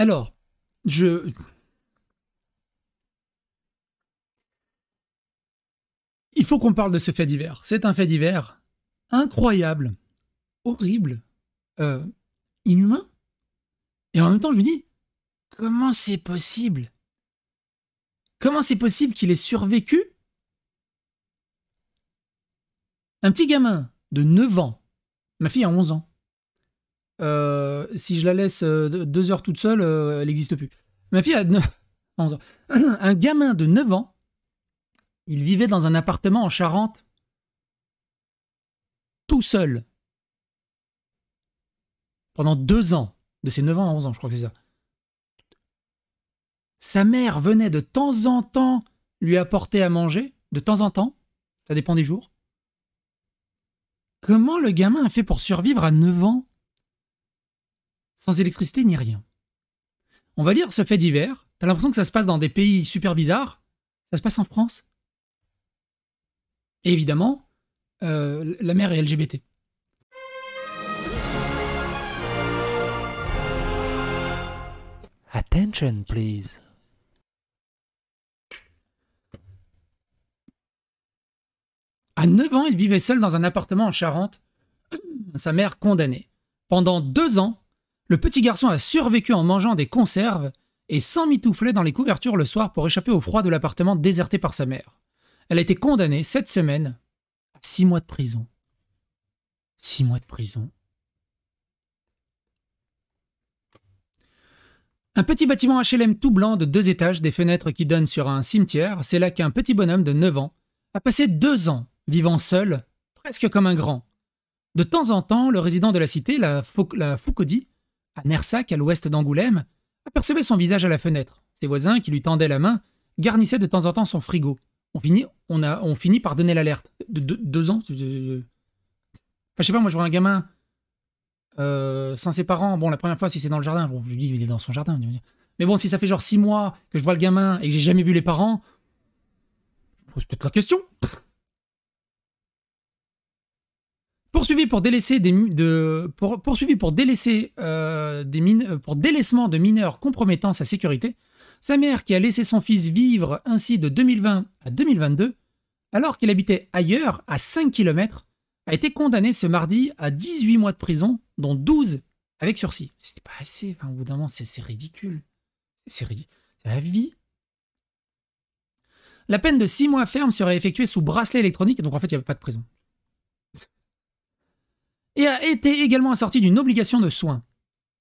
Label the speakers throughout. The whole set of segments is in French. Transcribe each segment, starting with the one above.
Speaker 1: Alors, je... Il faut qu'on parle de ce fait divers. C'est un fait divers incroyable, horrible, euh, inhumain. Et en même temps, je me dis, comment c'est possible Comment c'est possible qu'il ait survécu Un petit gamin de 9 ans, ma fille a 11 ans, euh, si je la laisse euh, deux heures toute seule, euh, elle n'existe plus. Ma fille a 9, ans. Un gamin de 9 ans, il vivait dans un appartement en Charente, tout seul, pendant deux ans, de ses 9 ans à 11 ans, je crois que c'est ça. Sa mère venait de temps en temps lui apporter à manger, de temps en temps, ça dépend des jours. Comment le gamin a fait pour survivre à 9 ans sans électricité ni rien. On va lire ce fait divers. T'as l'impression que ça se passe dans des pays super bizarres. Ça se passe en France. Et évidemment, euh, la mère est LGBT. Attention, please. À 9 ans, il vivait seul dans un appartement en Charente, sa mère condamnée. Pendant deux ans, le petit garçon a survécu en mangeant des conserves et mitoufler dans les couvertures le soir pour échapper au froid de l'appartement déserté par sa mère. Elle a été condamnée cette semaine à six mois de prison. Six mois de prison. Un petit bâtiment HLM tout blanc de deux étages, des fenêtres qui donnent sur un cimetière, c'est là qu'un petit bonhomme de 9 ans a passé deux ans vivant seul, presque comme un grand. De temps en temps, le résident de la cité, la, Foucaudie, la à Nersac, à l'ouest d'Angoulême, apercevait son visage à la fenêtre. Ses voisins, qui lui tendaient la main, garnissaient de temps en temps son frigo. On finit, on on finit par donner l'alerte. De, deux ans je sais pas, moi je vois un gamin euh, sans ses parents. Bon, la première fois, si c'est dans le jardin, je lui dis, il est dans son jardin. Mais bon, si ça fait genre six mois que je vois le gamin et que j'ai jamais vu les parents, je pose peut-être la question. Poursuivi pour délaisser des pour, pour délaisser euh, des euh, pour délaissement de mineurs compromettant sa sécurité, sa mère qui a laissé son fils vivre ainsi de 2020 à 2022, alors qu'il habitait ailleurs à 5 km, a été condamnée ce mardi à 18 mois de prison, dont 12 avec sursis. C'était pas assez, enfin, au bout d'un moment, c'est ridicule. C'est ridicule. la vie. La peine de 6 mois ferme serait effectuée sous bracelet électronique, donc en fait, il n'y avait pas de prison et a été également assorti d'une obligation de soins.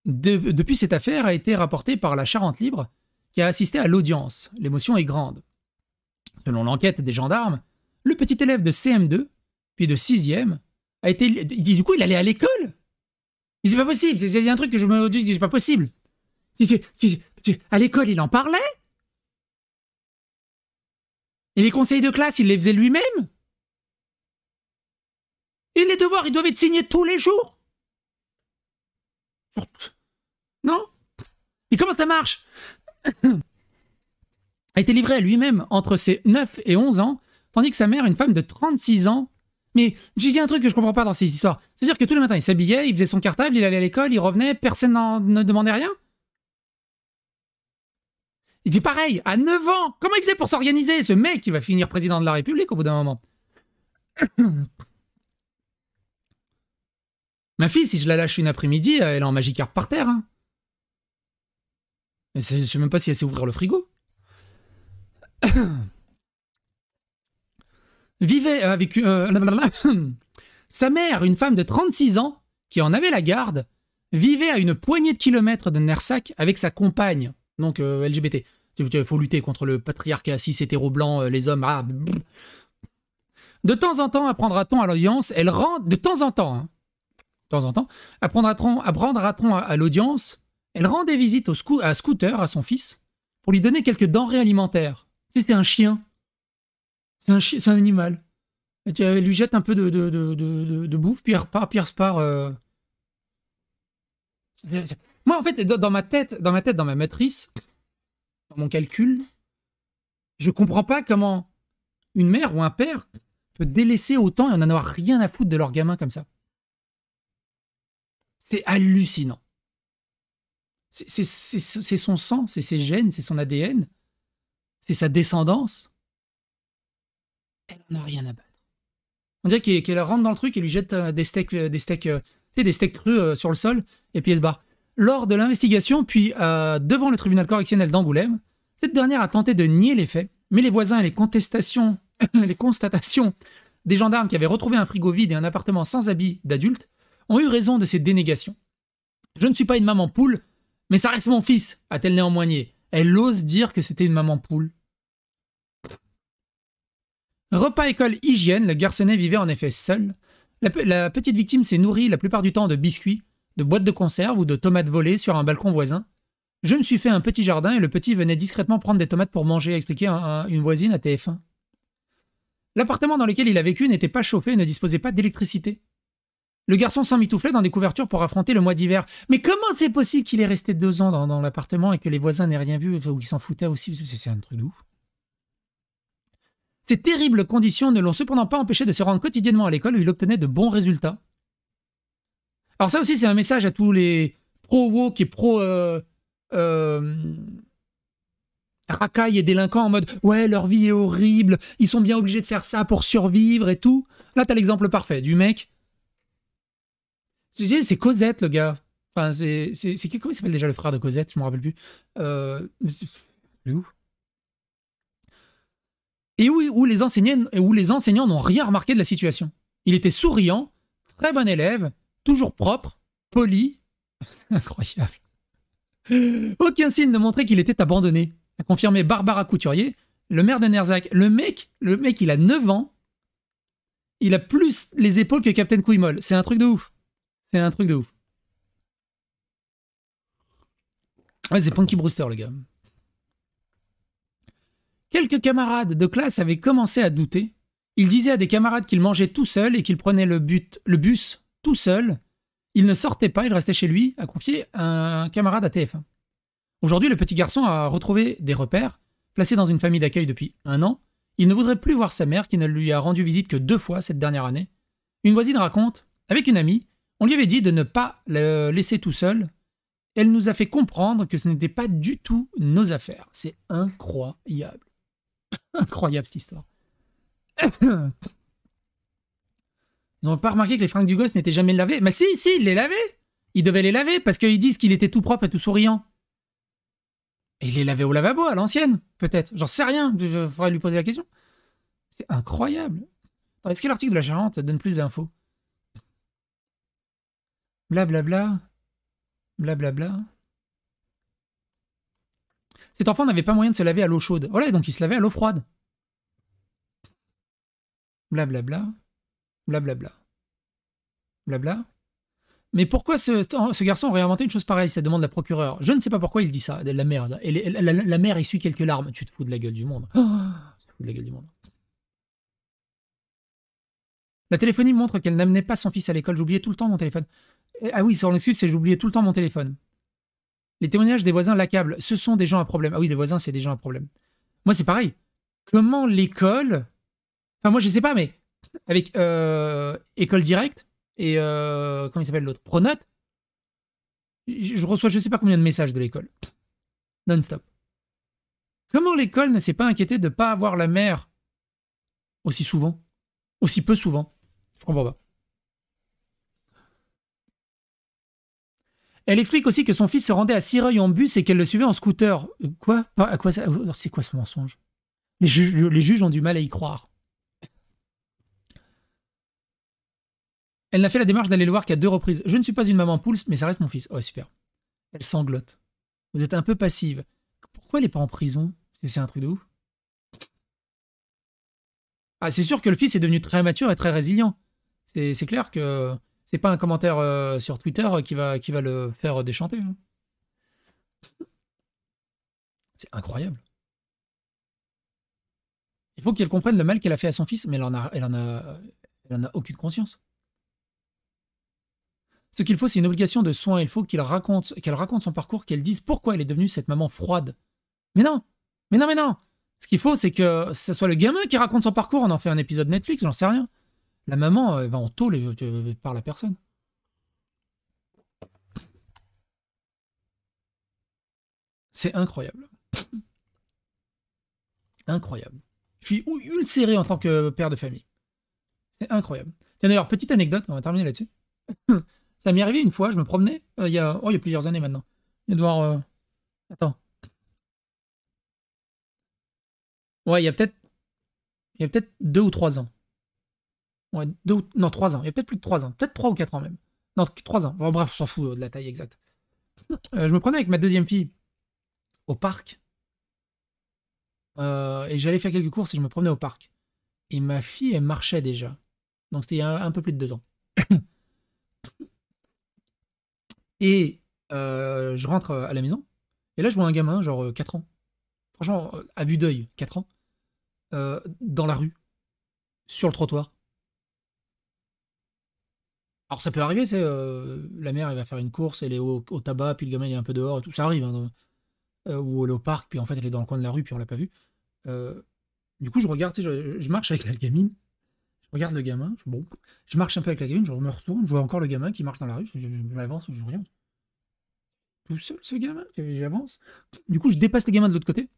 Speaker 1: depuis cette affaire a été rapportée par la Charente Libre, qui a assisté à l'audience. L'émotion est grande. Selon l'enquête des gendarmes, le petit élève de CM2, puis de 6e, a été. Du coup, il allait à l'école Mais c'est pas possible, il y a un truc que je me dis, c'est pas possible. À l'école, il en parlait Et les conseils de classe, il les faisait lui-même et les devoirs, ils doivent être signés tous les jours Non Mais comment ça marche A été livré à lui-même entre ses 9 et 11 ans, tandis que sa mère, une femme de 36 ans, mais j'ai dit un truc que je comprends pas dans ces histoires. C'est-à-dire que tous les matins, il s'habillait, il faisait son cartable, il allait à l'école, il revenait, personne ne demandait rien Il dit pareil, à 9 ans Comment il faisait pour s'organiser Ce mec, il va finir président de la République au bout d'un moment. Ma fille, si je la lâche une après-midi, euh, elle est en Magikarp par terre. Hein. ne je sais même pas si elle sait ouvrir le frigo. Vivait euh, avec euh, sa mère, une femme de 36 ans, qui en avait la garde, vivait à une poignée de kilomètres de Nersac avec sa compagne, donc LGBT. Il faut lutter contre le patriarcat cis hétéro blanc, les hommes. Ah, de temps en temps, apprendra-t-on à l'audience, elle rentre. De temps en temps, hein, de temps en temps, à prendre à on à, l'audience, elle des visites au à Scooter, à son fils, pour lui donner quelques denrées alimentaires. Si c'est un chien, c'est un, animal. Elle lui jette un peu de, de, bouffe, puis elle repart, puis elle euh. Moi, en fait, dans ma tête, dans ma tête, dans ma matrice, dans mon calcul, je comprends pas comment une mère ou un père peut délaisser autant et en avoir rien à foutre de leur gamin comme ça. C'est hallucinant. C'est son sang, c'est ses gènes, c'est son ADN, c'est sa descendance. Elle n'a rien à battre. On dirait qu'elle rentre dans le truc et lui jette euh, des steaks, euh, des steaks, euh, sais, des steaks crus sur le sol et puis elle se barre. Lors de l'investigation, puis devant le tribunal correctionnel d'Angoulême, cette dernière a tenté de nier les faits, mais les voisins et les contestations, les constatations des gendarmes qui avaient retrouvé un frigo vide et un appartement sans habit d'adultes ont eu raison de ces dénégations. Je ne suis pas une maman poule, mais ça reste mon fils, a-t-elle néanmoins Elle ose dire que c'était une maman poule. Repas, école, hygiène, le garçonnet vivait en effet seul. La, petite victime s'est nourrie la plupart du temps de biscuits, de boîtes de conserve ou de tomates volées sur un balcon voisin. Je me suis fait un petit jardin et le petit venait discrètement prendre des tomates pour manger, a expliqué une voisine à TF1. L'appartement dans lequel il a vécu n'était pas chauffé et ne disposait pas d'électricité. Le garçon s'emmitouflait dans des couvertures pour affronter le mois d'hiver. Mais comment c'est possible qu'il ait resté deux ans dans, l'appartement et que les voisins n'aient rien vu ou qu'ils s'en foutaient aussi C'est un truc doux. Ces terribles conditions ne l'ont cependant pas empêché de se rendre quotidiennement à l'école où il obtenait de bons résultats. Alors ça aussi, c'est un message à tous les pro-woke et pro... Euh, euh, racailles et délinquants en mode ouais leur vie est horrible, ils sont bien obligés de faire ça pour survivre et tout. Là t'as l'exemple parfait du mec c'est Cosette, le gars. Enfin, c'est. Comment il s'appelle déjà le frère de Cosette Je me rappelle plus. Euh, où Et où, les enseignants, n'ont rien remarqué de la situation. Il était souriant, très bon élève, toujours propre, poli. Incroyable. Aucun signe ne montrait qu'il était abandonné, a confirmé Barbara Couturier, le maire de Nerzac. Le mec, le mec, il a 9 ans. Il a plus les épaules que Captain Quimol. C'est un truc de ouf. C'est un truc de ouf. Ouais, c'est Punky Brewster, le gars. Quelques camarades de classe avaient commencé à douter. Ils disaient à des camarades qu'il mangeait tout seul et qu'ils prenaient le, bus tout seul. Ils ne sortait pas, il restait chez lui, a confié un camarade à TF1. Aujourd'hui, le petit garçon a retrouvé des repères. Placé dans une famille d'accueil depuis un an, il ne voudrait plus voir sa mère qui ne lui a rendu visite que deux fois cette dernière année. Une voisine raconte Avec une amie, on lui avait dit de ne pas le laisser tout seul. Elle nous a fait comprendre que ce n'était pas du tout nos affaires. C'est incroyable. incroyable cette histoire. Ils n'ont pas remarqué que les fringues du gosse n'étaient jamais lavées. Mais bah, si, si, il les lavait. Il devait les laver parce qu'ils disent qu'il était tout propre et tout souriant. Et il les lavait au lavabo à l'ancienne, peut-être. J'en sais rien. Il faudrait lui poser la question. C'est incroyable. Est-ce que l'article de la Charente donne plus d'infos Blablabla. Blablabla. Cet enfant n'avait pas moyen de se laver à l'eau chaude. Voilà, oh donc il se lavait à l'eau froide. Blablabla. Blablabla. Blablabla. Mais pourquoi ce, garçon aurait inventé une chose pareille Ça demande la procureure. Je ne sais pas pourquoi il dit ça, de la merde. la, mère essuie quelques larmes. Tu te fous de la gueule du monde. Oh, tu te fous de la gueule du monde. La téléphonie montre qu'elle n'amenait pas son fils à l'école. J'oubliais tout le temps mon téléphone. Ah oui, son excuse, c'est que j'oubliais tout le temps mon téléphone. Les témoignages des voisins câble, Ce sont des gens à problème. Ah oui, les voisins, c'est des gens à problème. Moi, c'est pareil. Comment l'école. Enfin, moi, je sais pas, mais avec euh, École Directe et. Euh, comment il s'appelle l'autre Pronote, je reçois je sais pas combien de messages de l'école. Non-stop. Comment l'école ne s'est pas inquiétée de ne pas avoir la mère aussi souvent Aussi peu souvent Je comprends pas. Elle explique aussi que son fils se rendait à Sireuil en bus et qu'elle le suivait en scooter. Quoi À quoi C'est quoi ce mensonge les, les juges ont du mal à y croire. Elle n'a fait la démarche d'aller le voir qu'à deux reprises. Je ne suis pas une maman poule, mais ça reste mon fils. Ouais, super. Elle sanglote. Vous êtes un peu passive. Pourquoi elle n'est pas en prison C'est un truc de ouf. Ah, c'est sûr que le fils est devenu très mature et très résilient. C'est clair que c'est pas un commentaire euh, sur Twitter euh, qui va, qui va le faire déchanter. Hein. C'est incroyable. Il faut qu'elle comprenne le mal qu'elle a fait à son fils, mais elle en a, elle en a, en a aucune conscience. Ce qu'il faut, c'est une obligation de soin. Il faut raconte, qu'elle raconte son parcours, qu'elle dise pourquoi elle est devenue cette maman froide. Mais non, mais non, mais non. Ce qu'il faut, c'est que ce soit le gamin qui raconte son parcours. On en fait un épisode Netflix, j'en sais rien. La maman, euh, va en taule euh, par la personne. C'est incroyable. incroyable. Je suis ulcéré en tant que père de famille. C'est incroyable. Tiens, d'ailleurs, petite anecdote, on va terminer là-dessus. Ça m'est arrivé une fois, je me promenais, euh, il, y a, oh, il y a plusieurs années maintenant. Il doit Attends. Ouais, il y a peut-être. Il y a peut-être deux ou trois ans. Ouais, Non, trois ans. Il y a peut-être plus de 3 ans. Peut-être 3 ou 4 ans même. Non, trois ans. Bon, bref, on s'en fout euh, de la taille exacte. Euh, je me prenais avec ma deuxième fille au parc. Euh, et j'allais faire quelques courses et je me promenais au parc. Et ma fille, elle marchait déjà. Donc c'était il y a un peu plus de 2 ans. et je rentre à la maison. Et là, je vois un gamin, genre 4 ans. Franchement, à vue d'œil, 4 ans. dans la rue. Sur le trottoir. Alors ça peut arriver, c'est euh, la mère elle va faire une course, elle est au, tabac, puis le gamin il est un peu dehors et tout, ça arrive. Hein, euh, ou elle est au parc, puis en fait elle est dans le coin de la rue, puis on l'a pas vu. Euh, du coup je regarde, je, je, marche avec la gamine, je regarde le gamin, je, bon, je marche un peu avec la gamine, je me retourne, je vois encore le gamin qui marche dans la rue, je, je, je l'avance, je regarde. Tout seul ce gamin, j'avance. Du coup je dépasse le gamin de l'autre côté.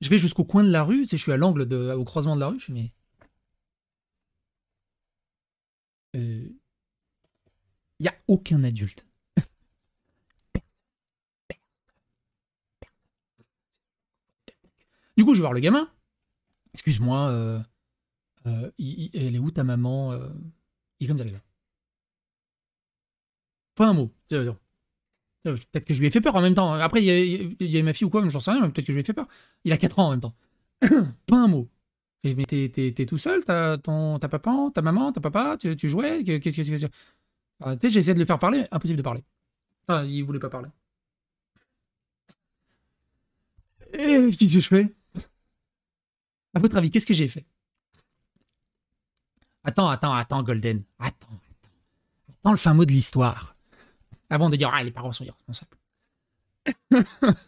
Speaker 1: Je vais jusqu'au coin de la rue, je suis à l'angle, au croisement de la rue, je mais Il euh, n'y a aucun adulte. du coup, je vais voir le gamin. Excuse-moi, euh, euh, elle est où ta maman Il comme ça, Pas un mot. Peut-être que je lui ai fait peur en même temps. Après, il y, a, ma fille ou quoi, j'en sais rien, mais peut-être que je lui ai fait peur. Il a 4 ans en même temps. Pas un mot. Mais t'es, tout seul, t'as ton, papa, ta maman, ta papa, tu, jouais, qu'est-ce que c'est ah, j'ai essayé de le faire parler, impossible de parler. Enfin, il voulait pas parler. Et qu'est-ce que je fais À votre avis, qu'est-ce que j'ai fait Attends, attends, attends, Golden. Attends, attends. Attends le fin mot de l'histoire. Avant de dire, ah, les parents sont irresponsables.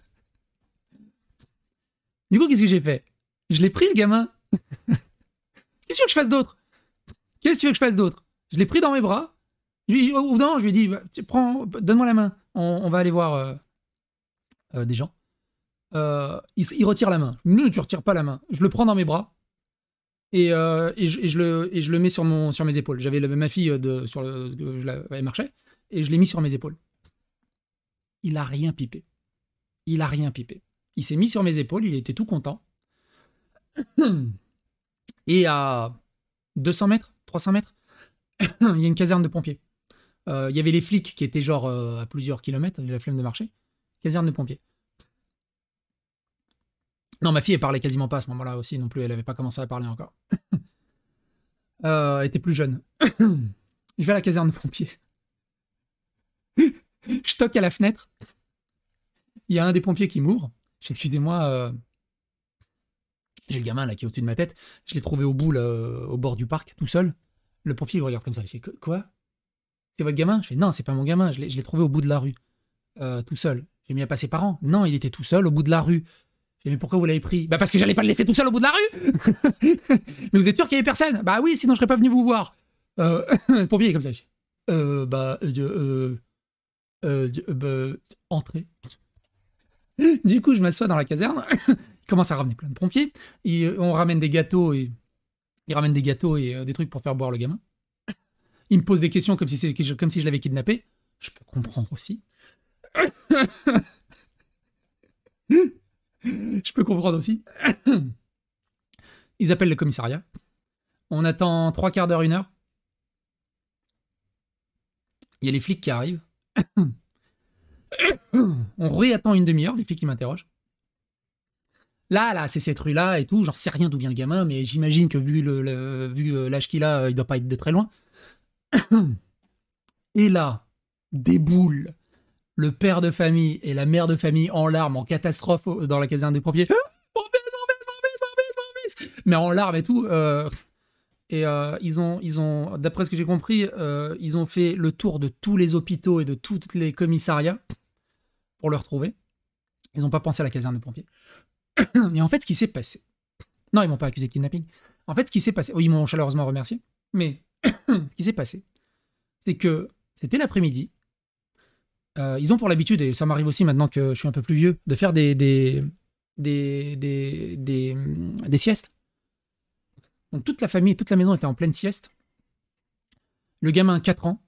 Speaker 1: du coup, qu'est-ce que j'ai fait Je l'ai pris, le gamin. Qu'est-ce que tu veux que je fasse d'autre Qu'est-ce que tu veux que je fasse d'autre Je l'ai pris dans mes bras. Lui, ou non je lui ai dit bah, prends, donne-moi la main. On, va aller voir euh, euh, des gens. Euh, il, retire la main. Non, tu retires pas la main. Je le prends dans mes bras et, je, le, je le mets sur, mon, sur mes épaules. J'avais ma fille de, sur le, elle marchait et je l'ai mis sur mes épaules. Il a rien pipé. Il a rien pipé. Il s'est mis sur mes épaules. Il était tout content. Et à 200 mètres, 300 mètres, il y a une caserne de pompiers. Euh, il y avait les flics qui étaient genre euh, à plusieurs kilomètres, de la flemme de marcher. Caserne de pompiers. Non, ma fille, elle parlait quasiment pas à ce moment-là aussi non plus. Elle n'avait pas commencé à parler encore. Euh, elle était plus jeune. Je vais à la caserne de pompiers. Je toque à la fenêtre. Il y a un des pompiers qui m'ouvre. Excusez-moi, j'ai le gamin là qui est au-dessus de ma tête. Je l'ai trouvé au bout, euh, au bord du parc, tout seul. Le pompier il me regarde comme ça. Je dis Quoi C'est votre gamin Je dis Non, c'est pas mon gamin. Je l'ai trouvé au bout de la rue, euh, tout seul. J'ai mis à passer par an. Non, il était tout seul au bout de la rue. dis « mais pourquoi vous l'avez pris bah, parce que j'allais pas le laisser tout seul au bout de la rue Mais vous êtes sûr qu'il y avait personne Bah oui, sinon je serais pas venu vous voir. Euh, le pompier comme ça. Je dis, euh, bah, euh, euh, bah, entrez. Du coup, je m'assois dans la caserne commence à ramener plein de pompiers. Et on ramène des gâteaux et des gâteaux et euh, des trucs pour faire boire le gamin. Il me pose des questions comme si, comme si je l'avais kidnappé. Je peux comprendre aussi. je peux comprendre aussi. Ils appellent le commissariat. On attend trois quarts d'heure, une heure. Il y a les flics qui arrivent. On réattend une demi-heure, les flics qui m'interrogent. Là, là, c'est cette rue-là et tout. J'en sais rien d'où vient le gamin, mais j'imagine que vu euh, l'âge qu'il a, euh, il doit pas être de très loin. Et là, déboule le père de famille et la mère de famille en larmes, en catastrophe dans la caserne des pompiers. Ah mon fils, mon fils, mon mais en larmes et tout. Euh, et ils ont, ils ont d'après ce que j'ai compris, ils ont fait le tour de tous les hôpitaux et de tous les commissariats pour le retrouver. Ils n'ont pas pensé à la caserne de pompiers. Et en fait, ce qui s'est passé. Non, ils m'ont pas accusé de kidnapping. En fait, ce qui s'est passé. Oh, ils m'ont chaleureusement remercié. Mais ce qui s'est passé, c'est que c'était l'après-midi. Euh, ils ont pour l'habitude, et ça m'arrive aussi maintenant que je suis un peu plus vieux, de faire des, des, des, des, des, siestes. Donc toute la famille, toute la maison était en pleine sieste. Le gamin, 4 ans,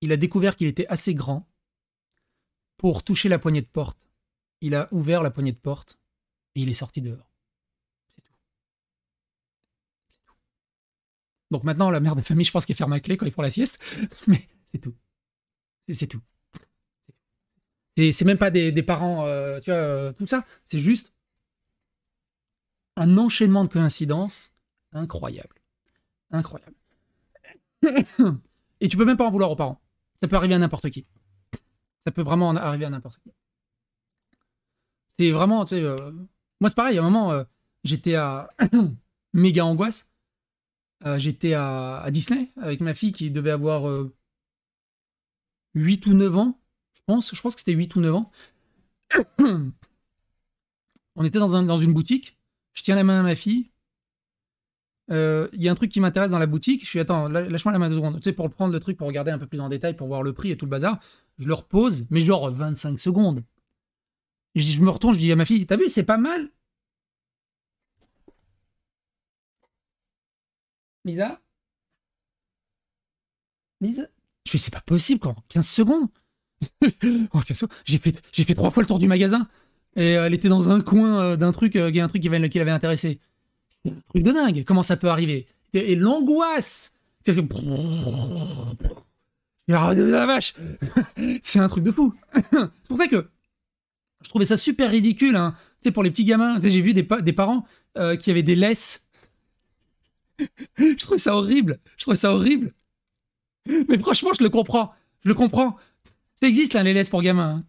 Speaker 1: il a découvert qu'il était assez grand pour toucher la poignée de porte il a ouvert la poignée de porte et il est sorti dehors. C'est tout. Donc maintenant, la mère de famille, je pense qu'elle ferme la clé quand il font la sieste, mais c'est tout. C'est tout. C'est même pas des, parents, euh, tu vois, euh, tout ça. C'est juste un enchaînement de coïncidences incroyable. Incroyable. et tu peux même pas en vouloir aux parents. Ça peut arriver à n'importe qui. Ça peut vraiment arriver à n'importe qui. C'est vraiment, tu sais, euh, moi c'est pareil, à un moment, euh, j'étais à méga angoisse. Euh, j'étais à... Disney avec ma fille qui devait avoir 8 ou 9 ans, je pense. Je pense que c'était 8 ou 9 ans. On était dans, dans une boutique. Je tiens la main à ma fille. Il y a un truc qui m'intéresse dans la boutique. Je suis, attends, lâche-moi la main deux secondes. Tu sais, pour prendre le truc, pour regarder un peu plus en détail, pour voir le prix et tout le bazar. Je le repose, mais genre 25 secondes. Je, me retourne, je dis à ma fille, t'as vu, c'est pas mal. Misa Misa Je fais, c'est pas possible, quoi. 15 secondes. oh, j'ai fait, j'ai fait trois fois le tour du magasin. Et euh, elle était dans un coin euh, d'un truc, euh, avait un truc qui, avait, l'avait intéressé. C'est un truc de dingue. Comment ça peut arriver Et, l'angoisse ah, C'est un truc de fou. C'est pour ça que je trouvais ça super ridicule, hein. tu sais, pour les petits gamins. j'ai vu des, des parents euh, qui avaient des laisses. je trouvais ça horrible. Je trouvais ça horrible. Mais franchement, je le comprends. Je le comprends. Ça existe, là, les laisses pour gamins. Hein.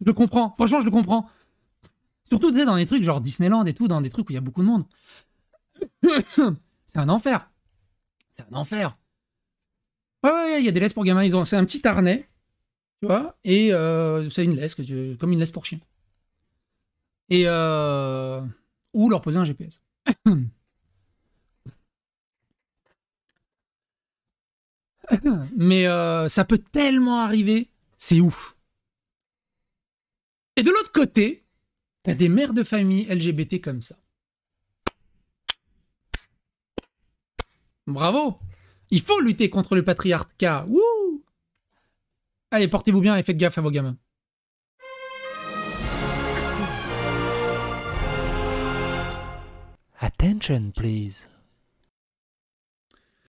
Speaker 1: Je le comprends. Franchement, je le comprends. Surtout, tu sais, dans des trucs genre Disneyland et tout, dans des trucs où il y a beaucoup de monde. C'est un enfer. C'est un enfer. Ouais, ouais, il y a des laisses pour gamins. Ils ont, c'est un petit harnais tu vois, et euh, c'est une laisse, comme une laisse pour chien. Et euh, ou leur poser un GPS. Mais euh, ça peut tellement arriver, c'est ouf. Et de l'autre côté, t'as des mères de famille LGBT comme ça. Bravo! Il faut lutter contre le patriarcat. Wouh! Allez, portez-vous bien et faites gaffe à vos gamins. Attention, please.